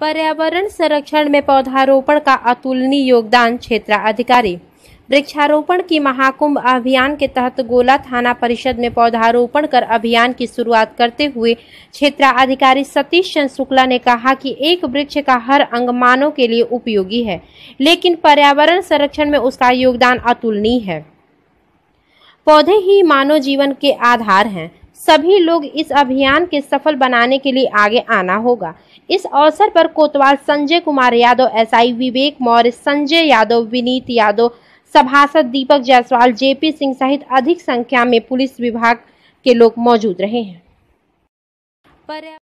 पर्यावरण संरक्षण में पौधारोपण का अतुलनीय योगदान क्षेत्र अधिकारी वृक्षारोपण की महाकुंभ अभियान के तहत गोला थाना परिषद में पौधारोपण कर अभियान की शुरुआत करते हुए क्षेत्राधिकारी सतीश चंद शुक्ला ने कहा कि एक वृक्ष का हर अंग मानव के लिए उपयोगी है लेकिन पर्यावरण संरक्षण में उसका योगदान अतुलनीय है पौधे ही मानव जीवन के आधार हैं सभी लोग इस अभियान के सफल बनाने के लिए आगे आना होगा इस अवसर पर कोतवाल संजय कुमार यादव एसआई विवेक मौर्य संजय यादव विनीत यादव सभासद दीपक जायसवाल जेपी सिंह सहित अधिक संख्या में पुलिस विभाग के लोग मौजूद रहे हैं